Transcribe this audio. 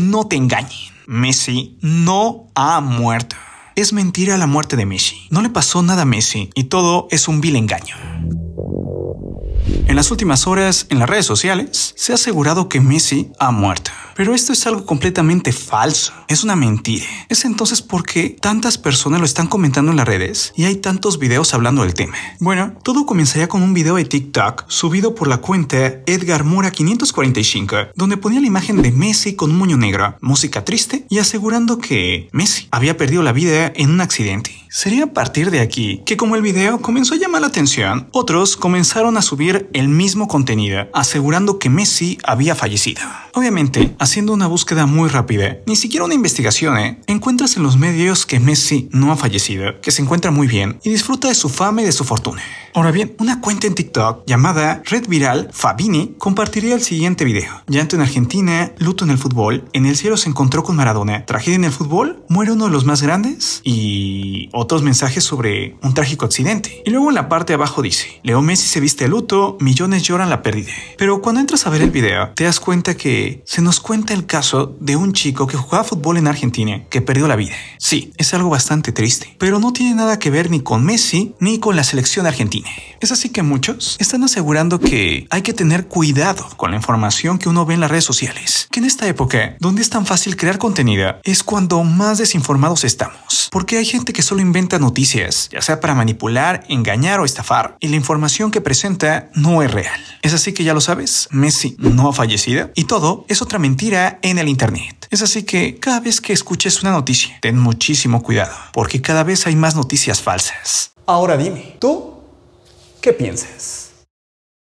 no te engañen. Messi no ha muerto. Es mentira la muerte de Messi. No le pasó nada a Messi y todo es un vil engaño. En las últimas horas, en las redes sociales, se ha asegurado que Messi ha muerto. Pero esto es algo completamente falso. Es una mentira. Es entonces porque tantas personas lo están comentando en las redes y hay tantos videos hablando del tema. Bueno, todo comenzaría con un video de TikTok subido por la cuenta Edgar Mora 545, donde ponía la imagen de Messi con un moño negro, música triste y asegurando que Messi había perdido la vida en un accidente. Sería a partir de aquí que como el video comenzó a llamar la atención, otros comenzaron a subir el el mismo contenido, asegurando que Messi había fallecido. Obviamente, haciendo una búsqueda muy rápida, ni siquiera una investigación, ¿eh? encuentras en los medios que Messi no ha fallecido, que se encuentra muy bien y disfruta de su fama y de su fortuna. Ahora bien, una cuenta en TikTok llamada Red Viral Fabini compartiría el siguiente video. Llanto en Argentina, luto en el fútbol, en el cielo se encontró con Maradona, tragedia en el fútbol, muere uno de los más grandes y otros mensajes sobre un trágico accidente. Y luego en la parte de abajo dice, Leo Messi se viste de luto, millones lloran la pérdida. Pero cuando entras a ver el video, te das cuenta que se nos cuenta el caso de un chico que jugaba fútbol en Argentina que perdió la vida. Sí, es algo bastante triste, pero no tiene nada que ver ni con Messi ni con la selección argentina. Es así que muchos están asegurando que hay que tener cuidado con la información que uno ve en las redes sociales, que en esta época, donde es tan fácil crear contenido, es cuando más desinformados estamos, porque hay gente que solo inventa noticias, ya sea para manipular, engañar o estafar, y la información que presenta no es real. Es así que ya lo sabes, Messi no ha fallecido y todo es otra mentira en el Internet. Es así que cada vez que escuches una noticia, ten muchísimo cuidado, porque cada vez hay más noticias falsas. Ahora dime, ¿tú qué piensas?